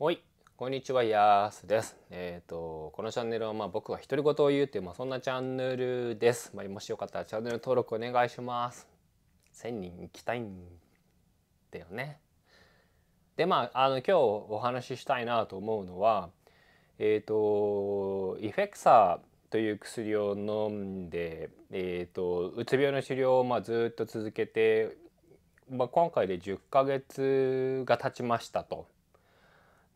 はいこんにちはやすです。えっ、ー、とこのチャンネルはまあ僕は独り言を言うというまあそんなチャンネルです。まあ、もしよかったらチャンネル登録お願いします。1000人行きたいんだよね。でまああの今日お話ししたいなと思うのはえっ、ー、とイフェクサーという薬を飲んで、えーと、とうつ病の治療をまあずっと続けて、まあ、今回で10ヶ月が経ちましたと。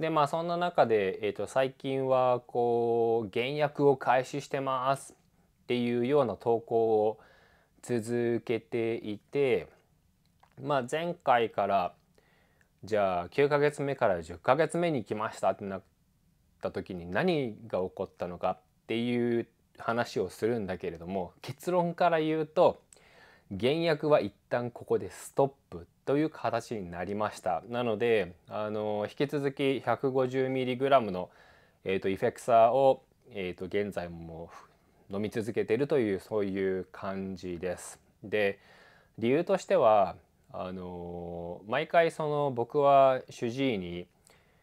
でまあそんな中で、えー、と最近はこう「原薬を開始してます」っていうような投稿を続けていて、まあ、前回からじゃあ9ヶ月目から10ヶ月目に来ましたってなった時に何が起こったのかっていう話をするんだけれども結論から言うと原薬は一旦ここでストップという形になりましたなのであの引き続き 150mg の、えーと、イフェクサーを、えーと、と現在も飲み続けているというそういう感じです。で理由としてはあの毎回その僕は主治医に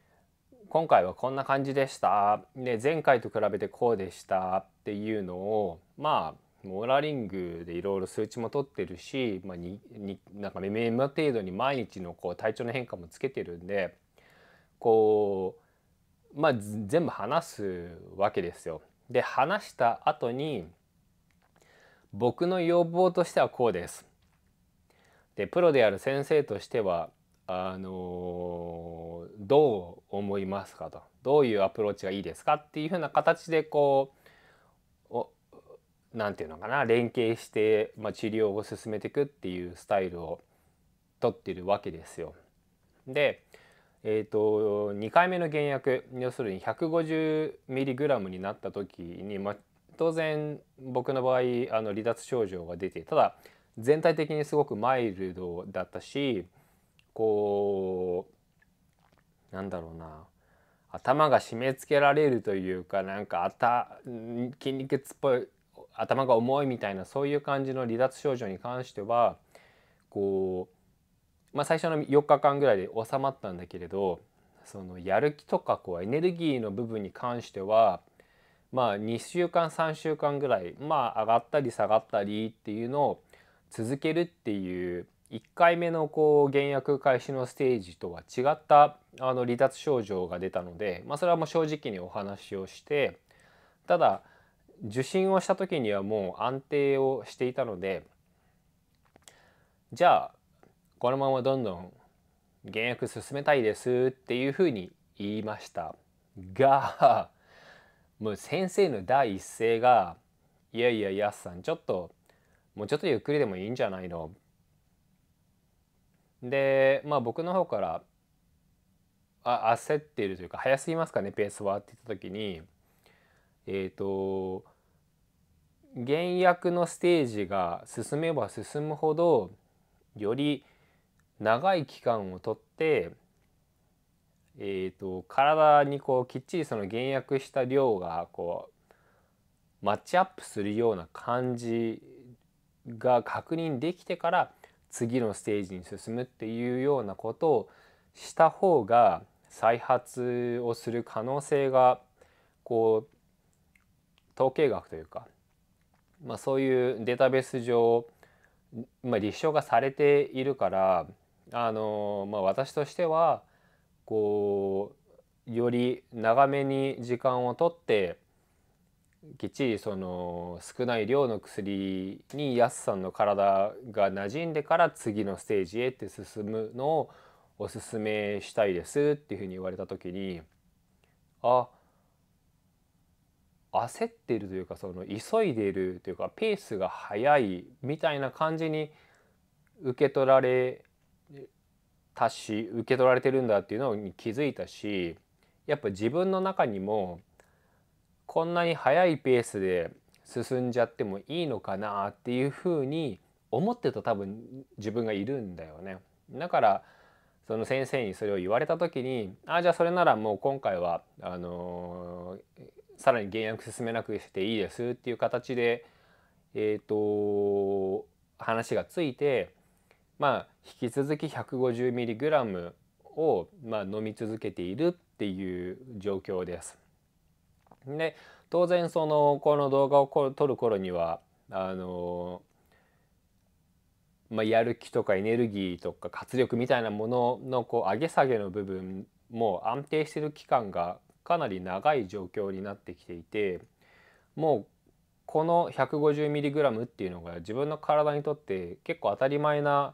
「今回はこんな感じでした」で「前回と比べてこうでした」っていうのをまあモーラリングでいろいろ数値も取ってるし、まあ、にになんか目程度に毎日のこう体調の変化もつけてるんでこう、まあ、全部話すわけですよ。で話した後に僕の要望としてはこうです。でプロである先生としてはあのどう思いますかとどういうアプローチがいいですかっていうふうな形でこう何て言うのかな連携して、まあ、治療を進めていくっていうスタイルをとってるわけですよ。で、えーと、2回目の減薬要するに 150mg になった時に、まあ、当然僕の場合あの離脱症状が出てただ全体的にすごくマイルドだったしこうなんだろうな頭が締め付けられるというかなんかあた筋肉っぽい頭が重いみたいなそういう感じの離脱症状に関してはこう、まあ、最初の4日間ぐらいで収まったんだけれどそのやる気とかこうエネルギーの部分に関してはまあ2週間3週間ぐらいまあ上がったり下がったりっていうのを続けるっていう1回目のこう減薬開始のステージとは違ったあの離脱症状が出たので、まあ、それはもう正直にお話をしてただ受診をした時にはもう安定をしていたのでじゃあこのままどんどん減薬進めたいですっていうふうに言いましたが もう先生の第一声が「いやいややすさんちょっともうちょっとゆっくりでもいいんじゃないの?」でまあ僕の方からあ焦っているというか早すぎますかねペースはって言った時にえー、と原薬のステージが進めば進むほどより長い期間をとって、えーと、と体にこうきっちりその減薬した量がこうマッチアップするような感じが確認できてから次のステージに進むっていうようなことをした方が再発をする可能性がこう統計学というか、まあ、そういうデータベース上、まあ、立証がされているからあの、まあ、私としてはこうより長めに時間をとってきっちりその少ない量の薬にやすさんの体が馴染んでから次のステージへって進むのをおすすめしたいですっていうふうに言われた時にあ焦っているというかその急いでいるというかペースが速いみたいな感じに受け取られたし受け取られてるんだっていうのに気づいたしやっぱ自分の中にもこんなに速いペースで進んじゃってもいいのかなっていうふうに思ってた多分自分がいるんだよね。だからその先生にそれを言われた時にあじゃあそれならもう今回はあのーさらに減薬進めなくしていいですっていう形で、えーと、と話がついて、まあ、引き続き 150mg を、まあ、飲み続けているっていう状況です。で当然そのこの動画を撮る頃にはあの、まあ、やる気とかエネルギーとか活力みたいなもののこう上げ下げの部分も安定してる期間がかなり長い状況になってきていてもうこの 150mg っていうのが自分の体にとって結構当たり前な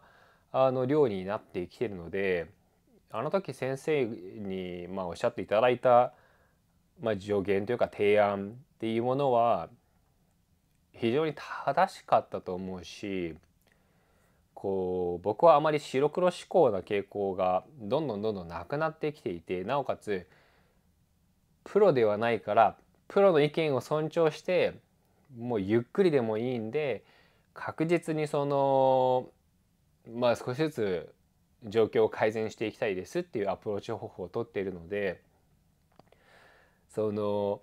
あの量になってきてるのであの時先生にまおっしゃっていただいたま助言というか提案っていうものは非常に正しかったと思うしこう僕はあまり白黒思考な傾向がどんどんどんどんなくなってきていてなおかつプロではないからプロの意見を尊重してもうゆっくりでもいいんで確実にそのまあ少しずつ状況を改善していきたいですっていうアプローチ方法をとっているのでその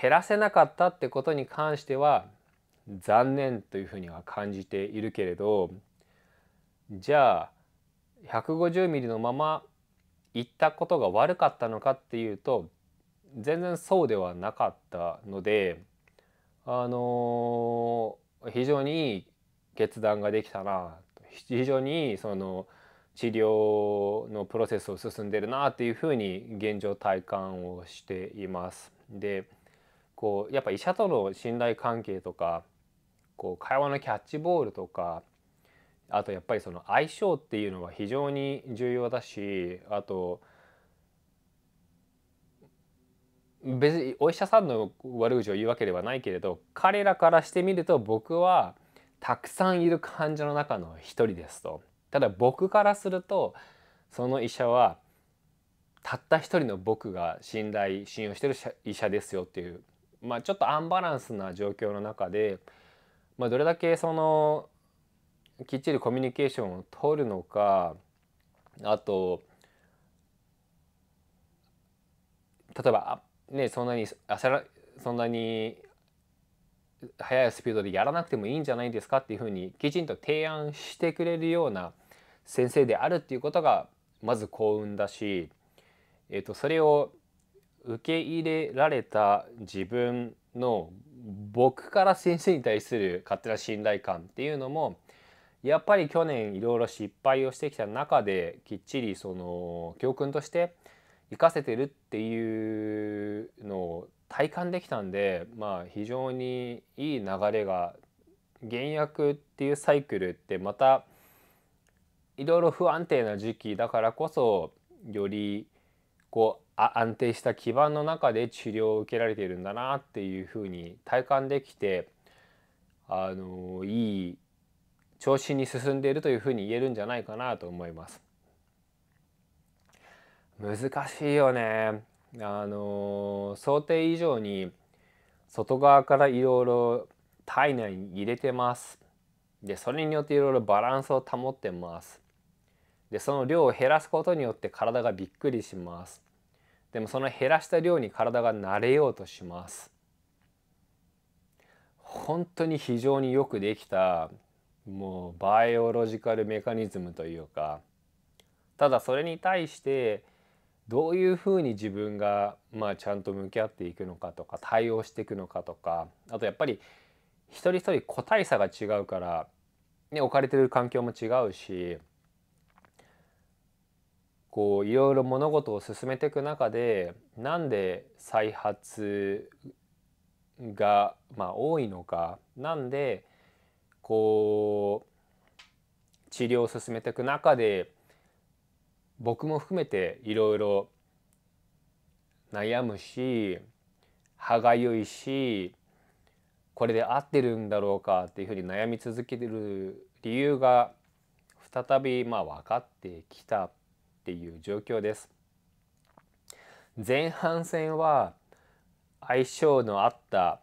減らせなかったってことに関しては残念というふうには感じているけれどじゃあ150ミリのまま行ったことが悪かったのかっていうと全然そうではなかったのであの非常に決断ができたな非常にその治療のプロセスを進んでるなっていうふうに現状体感をしています。でこうやっぱ医者との信頼関係とかこう会話のキャッチボールとかあとやっぱりその相性っていうのは非常に重要だしあと別にお医者さんの悪口を言うわけではないけれど彼らからしてみると僕はたくさんいる患者の中の一人ですとただ僕からするとその医者はたった一人の僕が信頼信用してる医者ですよっていう、まあ、ちょっとアンバランスな状況の中で、まあ、どれだけそのきっちりコミュニケーションを取るのかあと例えばねそんなに焦らそんなに速いスピードでやらなくてもいいんじゃないですかっていうふうにきちんと提案してくれるような先生であるっていうことがまず幸運だし、えー、とそれを受け入れられた自分の僕から先生に対する勝手な信頼感っていうのもやっぱり去年いろいろ失敗をしてきた中できっちりその教訓として生かせてるっていうのを体感できたんで、まあ、非常にいい流れが原薬っていうサイクルってまたいろいろ不安定な時期だからこそよりこう安定した基盤の中で治療を受けられているんだなっていうふうに体感できてあのいい調子に進んでいるというふうに言えるんじゃないかなと思います。難しいよねあの想定以上に外側からいろいろ体内に入れてますでそれによっていろいろバランスを保ってますでその量を減らすことによって体がびっくりしますでもその減らした量に体が慣れようとします本当に非常によくできたもうバイオロジカルメカニズムというかただそれに対してどういうふうに自分が、まあ、ちゃんと向き合っていくのかとか対応していくのかとかあとやっぱり一人一人個体差が違うから、ね、置かれてる環境も違うしこういろいろ物事を進めていく中でなんで再発が、まあ、多いのかなんでこう治療を進めていく中で僕も含めていろいろ悩むし歯がゆいしこれで合ってるんだろうかっていうふうに悩み続けてる理由が再びまあ分かってきたっていう状況です。前半戦は相性のあった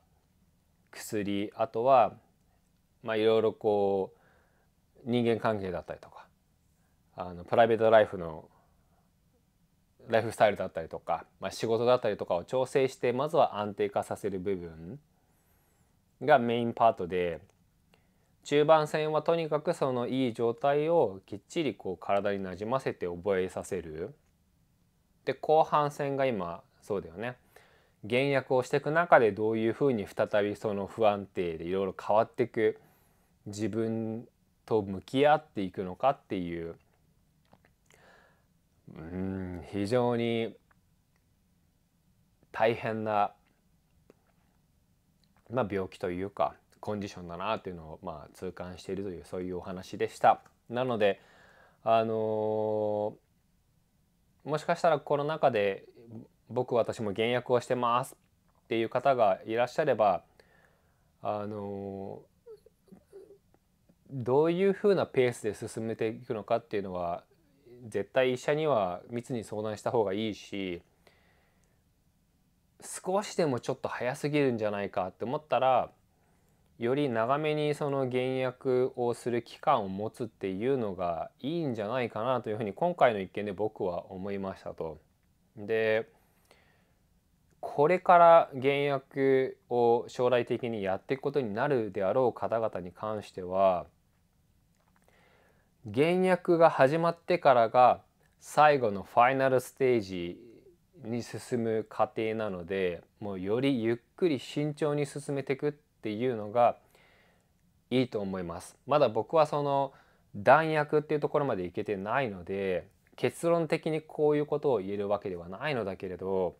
薬あとはまあいろいろこう人間関係だったりとかあのプライベートライフのライフスタイルだったりとか、まあ、仕事だったりとかを調整してまずは安定化させる部分がメインパートで中盤戦はとにかくそのいい状態をきっちりこう体になじませて覚えさせるで後半戦が今そうだよね減薬をしていく中でどういうふうに再びその不安定でいろいろ変わっていく自分と向き合っていくのかっていううん非常に大変な、まあ、病気というかコンディションだなというのを、まあ、痛感しているというそういうお話でした。なのであのー、もしかしたらこの中で僕私も減薬をしてますっていう方がいらっしゃればあのー、どういうふうなペースで進めていくのかっていうのは絶対医者には密に相談した方がいいし少しでもちょっと早すぎるんじゃないかって思ったらより長めにその減薬をする期間を持つっていうのがいいんじゃないかなというふうに今回の一件で僕は思いましたと。でこれから減薬を将来的にやっていくことになるであろう方々に関しては原役が始まってからが最後のファイナルステージに進む過程なのでもうよりゆっくり慎重に進めていくっていうのがいいと思います。まだ僕はその弾薬っていうところまでいけてないので結論的にこういうことを言えるわけではないのだけれど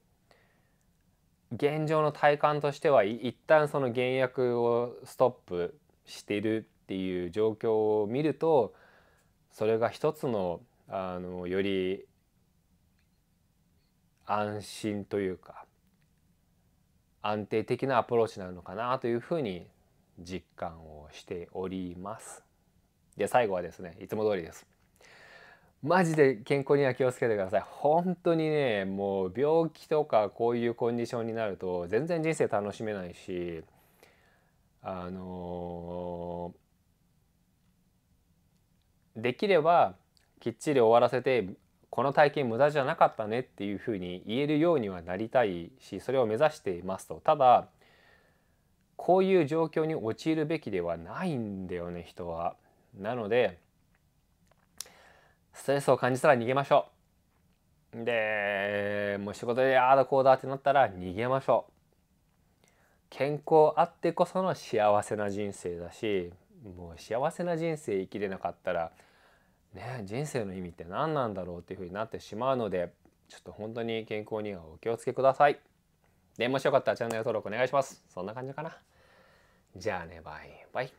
現状の体感としては一旦その原薬をストップしてるっていう状況を見るとそれが一つのあのより安心というか安定的なアプローチなのかなというふうに実感をしております。で最後はですねいつも通りです。マジで健康には気をつけてください。本当にねもう病気とかこういうコンディションになると全然人生楽しめないしあのできればきっちり終わらせてこの体験無駄じゃなかったねっていうふうに言えるようにはなりたいしそれを目指していますとただこういう状況に陥るべきではないんだよね人は。なのでストレスを感じたら逃げましょう。でもう仕事でああだこうだってなったら逃げましょう。健康あってこその幸せな人生だしもう幸せな人生生きれなかったらね、人生の意味って何なんだろうっていうふうになってしまうのでちょっと本当に健康にはお気をつけください。でもしよかったらチャンネル登録お願いします。そんな感じかな。じゃあねバイバイ。